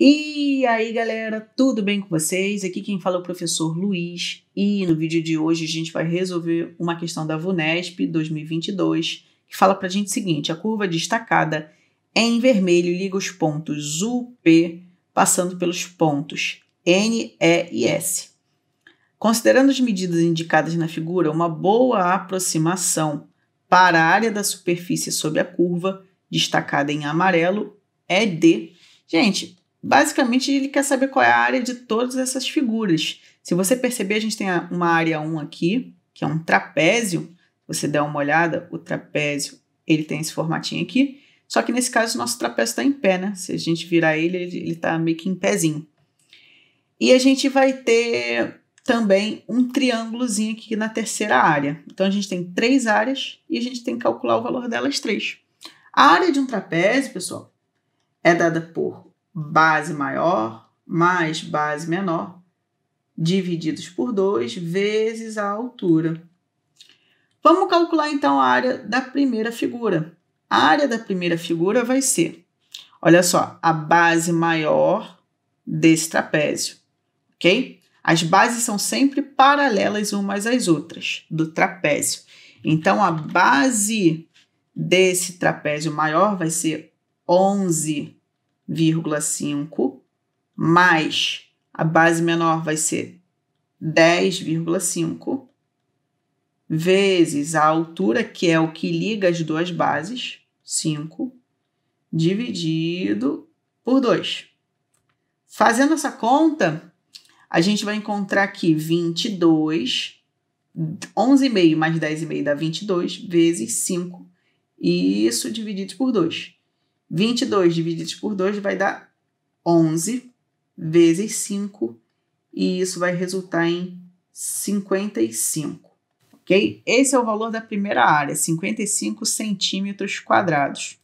E aí galera, tudo bem com vocês? Aqui quem fala é o professor Luiz e no vídeo de hoje a gente vai resolver uma questão da VUNESP 2022 que fala para a gente o seguinte: a curva destacada é em vermelho liga os pontos U, P, passando pelos pontos N, E e S. Considerando as medidas indicadas na figura, uma boa aproximação para a área da superfície sobre a curva, destacada em amarelo, é D. Gente, Basicamente, ele quer saber qual é a área de todas essas figuras. Se você perceber, a gente tem uma área 1 aqui, que é um trapézio. Você der uma olhada, o trapézio ele tem esse formatinho aqui. Só que nesse caso, o nosso trapézio está em pé, né? Se a gente virar ele, ele está meio que em pezinho. E a gente vai ter também um triângulozinho aqui na terceira área. Então a gente tem três áreas e a gente tem que calcular o valor delas três. A área de um trapézio, pessoal, é dada por base maior mais base menor, divididos por 2 vezes a altura. Vamos calcular então a área da primeira figura. A área da primeira figura vai ser, olha só, a base maior desse trapézio, ok? As bases são sempre paralelas umas às outras do trapézio. Então, a base desse trapézio maior vai ser 11 10,5 mais a base menor vai ser 10,5 vezes a altura, que é o que liga as duas bases, 5, dividido por 2. Fazendo essa conta, a gente vai encontrar aqui 22, 11,5 mais 10,5 dá 22, vezes 5, isso dividido por 2. 22 dividido por 2 vai dar 11 vezes 5, e isso vai resultar em 55. Ok? Esse é o valor da primeira área, 55 centímetros quadrados.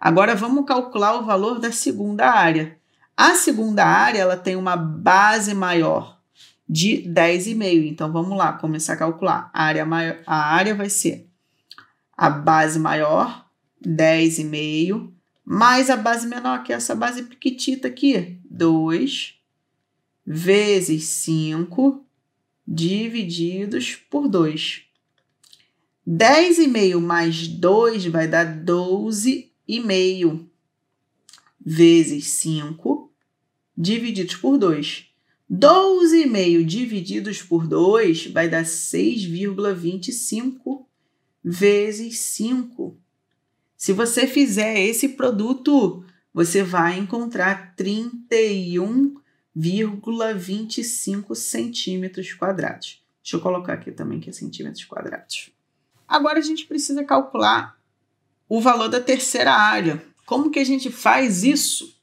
Agora vamos calcular o valor da segunda área. A segunda área ela tem uma base maior de 10,5. Então vamos lá, começar a calcular. A área, maior, a área vai ser a base maior, 10,5 mais a base menor, que é essa base pequitita aqui. 2 vezes 5 divididos por 2. 10,5 mais 2 vai dar 12,5 vezes 5 divididos por 2. 12,5 divididos por 2 vai dar 6,25 vezes 5 se você fizer esse produto, você vai encontrar 31,25 centímetros quadrados. Deixa eu colocar aqui também que é centímetros quadrados. Agora a gente precisa calcular o valor da terceira área. Como que a gente faz isso?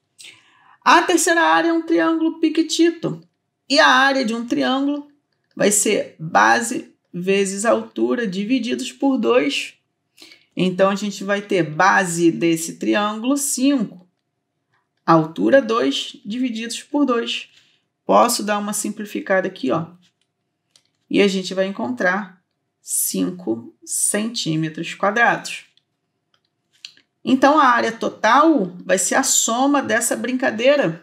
A terceira área é um triângulo piquetito. E a área de um triângulo vai ser base vezes altura divididos por 2 então, a gente vai ter base desse triângulo 5, altura 2, divididos por 2. Posso dar uma simplificada aqui, ó. E a gente vai encontrar 5 centímetros quadrados. Então, a área total vai ser a soma dessa brincadeira.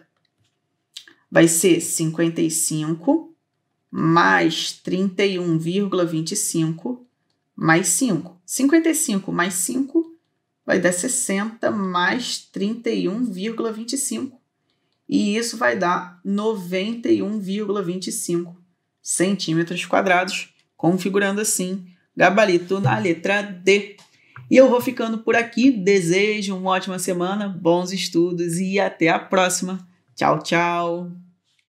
Vai ser 55 mais 31,25 mais 5. 55 mais 5 vai dar 60 mais 31,25. E isso vai dar 91,25 centímetros quadrados, configurando assim gabarito na letra D. E eu vou ficando por aqui. Desejo uma ótima semana, bons estudos e até a próxima. Tchau, tchau!